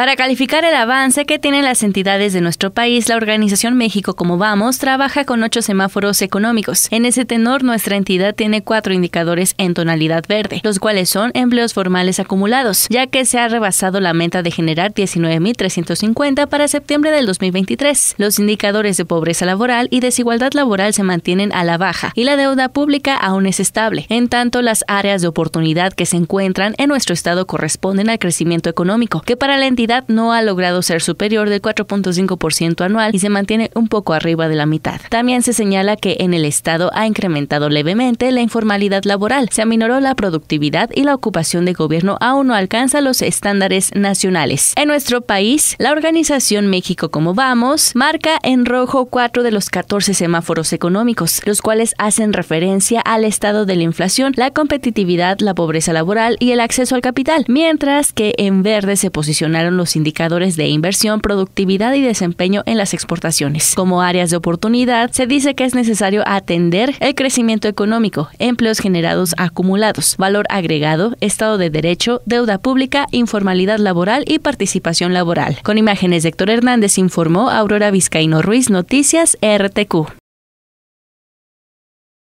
Para calificar el avance que tienen las entidades de nuestro país, la organización México como Vamos trabaja con ocho semáforos económicos. En ese tenor, nuestra entidad tiene cuatro indicadores en tonalidad verde, los cuales son empleos formales acumulados, ya que se ha rebasado la meta de generar 19.350 para septiembre del 2023. Los indicadores de pobreza laboral y desigualdad laboral se mantienen a la baja y la deuda pública aún es estable. En tanto, las áreas de oportunidad que se encuentran en nuestro estado corresponden al crecimiento económico, que para la entidad no ha logrado ser superior del 4.5% anual y se mantiene un poco arriba de la mitad. También se señala que en el Estado ha incrementado levemente la informalidad laboral, se aminoró la productividad y la ocupación de gobierno aún no alcanza los estándares nacionales. En nuestro país, la organización México como Vamos marca en rojo cuatro de los 14 semáforos económicos, los cuales hacen referencia al estado de la inflación, la competitividad, la pobreza laboral y el acceso al capital, mientras que en verde se posicionaron los indicadores de inversión, productividad y desempeño en las exportaciones. Como áreas de oportunidad, se dice que es necesario atender el crecimiento económico, empleos generados acumulados, valor agregado, Estado de Derecho, deuda pública, informalidad laboral y participación laboral. Con imágenes Héctor Hernández informó Aurora Vizcaíno Ruiz, Noticias RTQ.